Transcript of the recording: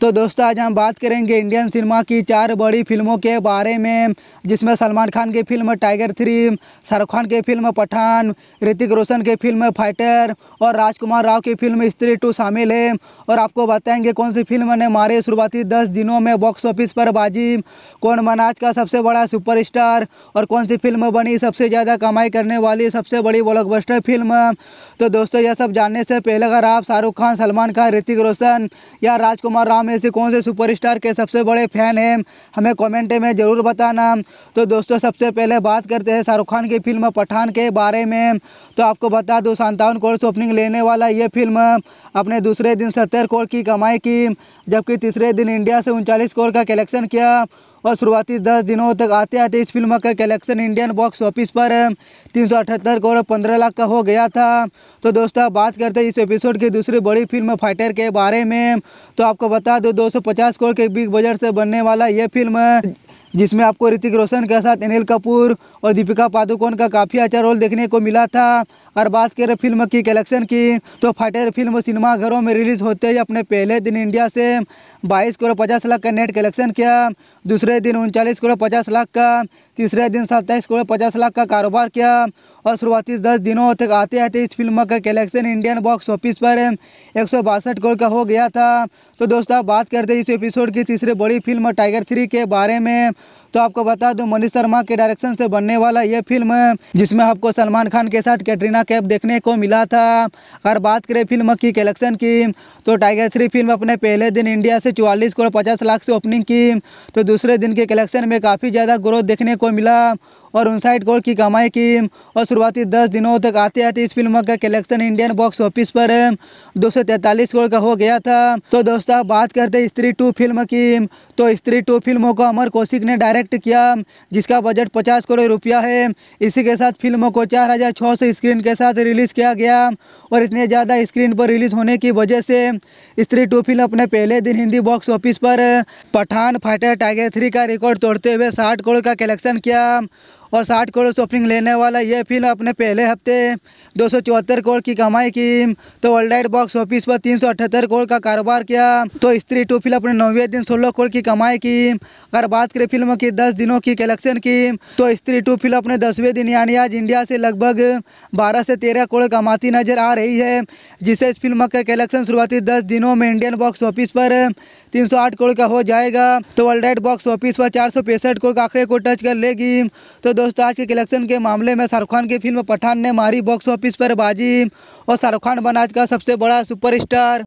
तो दोस्तों आज हम बात करेंगे इंडियन सिनेमा की चार बड़ी फिल्मों के बारे में जिसमें सलमान खान की film tiger three Shahrukh Khan की फिल्म पठान ऋतिक रोशन की फिल्म फाइटर और राजकुमार राव की फिल्म स्त्री टू शामिल है और आपको बताएंगे कौन सी फिल्म ने मारे शुरुआती दस दिनों में बॉक्स ऑफिस पर बाजी कौन मनाज का सबसे बड़ा सुपर और कौन सी फिल्म बनी सबसे ज़्यादा कमाई करने वाली सबसे बड़ी ब्लॉकबस्टर फिल्म तो दोस्तों यह सब जानने से पहले अगर आप शाहरुख खान सलमान खान ऋतिक रोशन या राजकुमार राम हम ऐसे कौन से सुपरस्टार के सबसे बड़े फ़ैन हैं हमें कमेंट में ज़रूर बताना तो दोस्तों सबसे पहले बात करते हैं शाहरुख खान की फिल्म पठान के बारे में तो आपको बता दो सत्तावन करोड़ से ओपनिंग लेने वाला ये फिल्म अपने दूसरे दिन सत्तर करोड़ की कमाई की जबकि तीसरे दिन इंडिया से उनचालीस करोड़ का कलेक्शन किया और शुरुआती दस दिनों तक आते आते इस फिल्म का कलेक्शन इंडियन बॉक्स ऑफिस पर तीन करोड़ पंद्रह लाख का हो गया था तो दोस्तों आप बात करते हैं इस एपिसोड की दूसरी बड़ी फिल्म फाइटर के बारे में तो आपको बता दो 250 करोड़ के बिग बजट से बनने वाला यह फिल्म जिसमें आपको ऋतिक रोशन के साथ अनिल कपूर और दीपिका पादुकोण का काफ़ी अच्छा रोल देखने को मिला था और बात करें फिल्म की कलेक्शन की तो फटेर फिल्म सिनेमाघरों में रिलीज़ होते ही अपने पहले दिन इंडिया से बाईस करोड़ पचास लाख का नेट कलेक्शन किया दूसरे दिन उनचालीस करोड़ पचास लाख का तीसरे दिन सत्ताईस करोड़ पचास लाख का कारोबार किया और शुरुआती दस दिनों तक आते आते इस फिल्म का कलेक्शन इंडियन बॉक्स ऑफिस पर एक करोड़ का हो गया था तो दोस्तों आप बात करते हैं इस एपिसोड की तीसरी बड़ी फिल्म टाइगर थ्री के बारे में तो आपको बता दूं मनीष शर्मा के डायरेक्शन से बनने वाला ये फिल्म जिसमें आपको सलमान खान के साथ कैटरीना कैफ देखने को मिला था अगर बात करें फिल्म की कलेक्शन की तो टाइगर श्री फिल्म अपने पहले दिन इंडिया से चौवालीस करोड़ पचास लाख से ओपनिंग की तो दूसरे दिन के कलेक्शन में काफ़ी ज़्यादा ग्रोथ देखने को मिला और साइड करोड़ की कमाई की और शुरुआती दस दिनों तक आते आते इस फिल्म का कलेक्शन इंडियन बॉक्स ऑफिस पर दो करोड़ का हो गया था तो दोस्तों आप बात करते स्त्री टू फिल्म की तो स्त्री टू फिल्मों को अमर कौशिक ने डायरेक्ट किया जिसका बजट पचास करोड़ रुपया है इसी के साथ फिल्मों को चार हज़ार छः सौ स्क्रीन के साथ रिलीज़ किया गया और इतने ज़्यादा स्क्रीन पर रिलीज़ होने की वजह से स्त्री टू फिल्म अपने पहले दिन हिंदी बॉक्स ऑफिस पर पठान फाइटर टाइगर थ्री का रिकॉर्ड तोड़ते हुए साठ करोड़ का कलेक्शन किया और 60 करोड़ शॉपिंग लेने वाला यह फिल्म अपने पहले हफ्ते दो करोड़ की कमाई की तो वर्ल्ड वाइड बॉक्स ऑफिस पर तीन करोड़ का कारोबार किया तो स्त्री टू फिल्म अपने नौवे दिन सोलह करोड़ की कमाई की अगर बात करें फिल्म की दस दिनों की कलेक्शन की तो स्त्री टू फिल्म अपने दसवें दिन यानी आज इंडिया से लगभग बारह से तेरह करोड़ कमाती नजर आ रही है जिसे इस फिल्म का कलेक्शन शुरुआती दस दिनों में इंडियन बॉक्स ऑफिस पर तीन सौ आठ करोड़ का हो जाएगा तो वर्ल्ड राइट बॉक्स ऑफिस पर चार सौ पैंसठ करोड़ का आंकड़े को टच कर लेगी तो दोस्तों आज के कलेक्शन के मामले में शाहरुख खान की फिल्म पठान ने मारी बॉक्स ऑफिस पर बाजी और शाहरुख खान बना आज का सबसे बड़ा स्टार